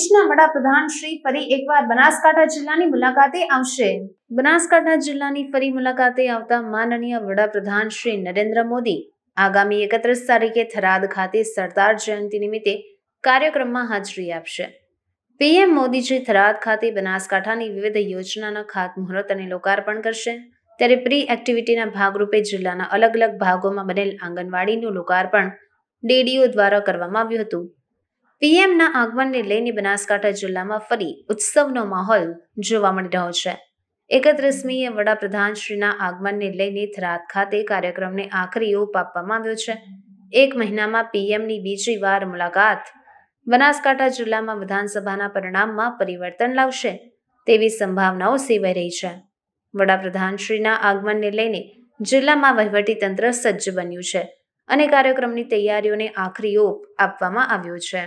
દેશના વડાપ્રધાન શ્રી ફરી એકવાર બનાસકાંઠા જિલ્લાની મુલાકાતે આવશે બનાસકાંઠા જિલ્લાની ફરી મુલાકાતે આવતા માનનીય વડાપ્રધાન શ્રી નરેન્દ્ર મોદી આગામી એકત્રીસ તારીખે થરાદ ખાતે સરદાર જયંતિ નિમિત્તે કાર્યક્રમમાં હાજરી આપશે પીએમ મોદીજી થરાદ ખાતે બનાસકાંઠાની વિવિધ યોજનાના ખાતમુહૂર્ત અને લોકાર્પણ કરશે ત્યારે પ્રી એક્ટિવિટીના ભાગરૂપે જિલ્લાના અલગ અલગ ભાગોમાં બનેલ આંગણવાડીનું લોકાર્પણ ડીડીઓ દ્વારા કરવામાં આવ્યું હતું પીએમના આગમનને લઈને બનાસકાંઠા જિલ્લામાં ફરી ઉત્સવનો માહોલ જોવા મળી રહ્યો છે એકત્રીસમીએ વડાપ્રધાનશ્રીના આગમનને લઈને થરાદ ખાતે કાર્યક્રમને આખરી ઓપ આપવામાં આવ્યો છે એક મહિનામાં પીએમની બીજી વાર મુલાકાત બનાસકાંઠા જિલ્લામાં વિધાનસભાના પરિણામમાં પરિવર્તન લાવશે તેવી સંભાવનાઓ સેવાઈ રહી છે વડાપ્રધાનશ્રીના આગમનને લઈને જિલ્લામાં વહીવટીતંત્ર સજ્જ બન્યું છે અને કાર્યક્રમની તૈયારીઓને આખરી ઓપ આપવામાં આવ્યો છે